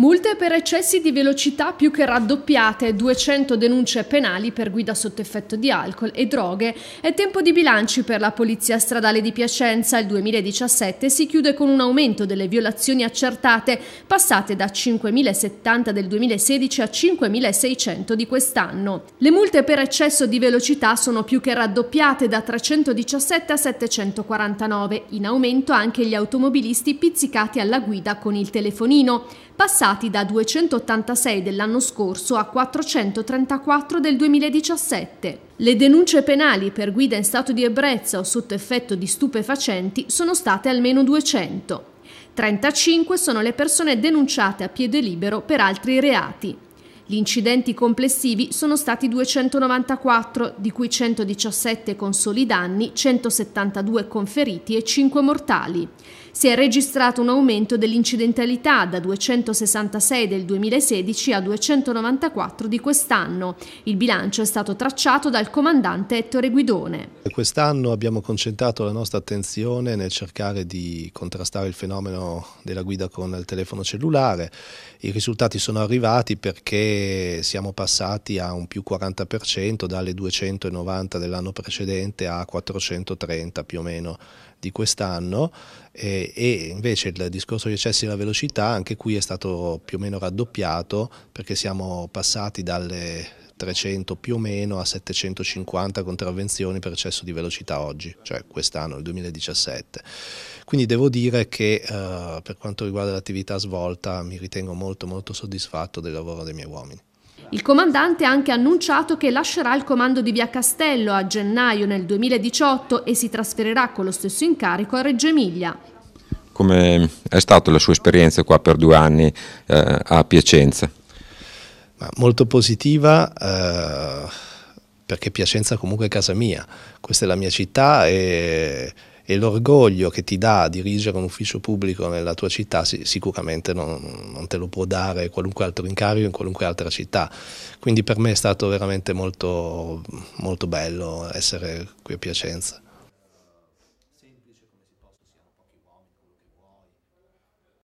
Multe per eccessi di velocità più che raddoppiate, 200 denunce penali per guida sotto effetto di alcol e droghe. È tempo di bilanci per la Polizia Stradale di Piacenza. Il 2017 si chiude con un aumento delle violazioni accertate, passate da 5.070 del 2016 a 5.600 di quest'anno. Le multe per eccesso di velocità sono più che raddoppiate da 317 a 749, in aumento anche gli automobilisti pizzicati alla guida con il telefonino. Passate passati da 286 dell'anno scorso a 434 del 2017. Le denunce penali per guida in stato di ebbrezza o sotto effetto di stupefacenti sono state almeno 200. 35 sono le persone denunciate a piede libero per altri reati. Gli incidenti complessivi sono stati 294, di cui 117 con soli danni, 172 con feriti e 5 mortali. Si è registrato un aumento dell'incidentalità da 266 del 2016 a 294 di quest'anno. Il bilancio è stato tracciato dal comandante Ettore Guidone. Quest'anno abbiamo concentrato la nostra attenzione nel cercare di contrastare il fenomeno della guida con il telefono cellulare. I risultati sono arrivati perché siamo passati a un più 40% dalle 290 dell'anno precedente a 430 più o meno di quest'anno e, e, invece il discorso di eccessi della velocità anche qui è stato più o meno raddoppiato perché siamo passati dalle 300 più o meno a 750 contravvenzioni per eccesso di velocità oggi, cioè quest'anno, il 2017. Quindi devo dire che eh, per quanto riguarda l'attività svolta mi ritengo molto molto soddisfatto del lavoro dei miei uomini. Il comandante ha anche annunciato che lascerà il comando di Via Castello a gennaio nel 2018 e si trasferirà con lo stesso incarico a Reggio Emilia. Come è stata la sua esperienza qua per due anni eh, a Piacenza? Ma molto positiva eh, perché Piacenza comunque è casa mia, questa è la mia città e, e l'orgoglio che ti dà dirigere un ufficio pubblico nella tua città sì, sicuramente non, non, te lo può dare qualunque altro incarico in qualunque altra città. Quindi per me è stato veramente molto, molto bello essere qui a Piacenza.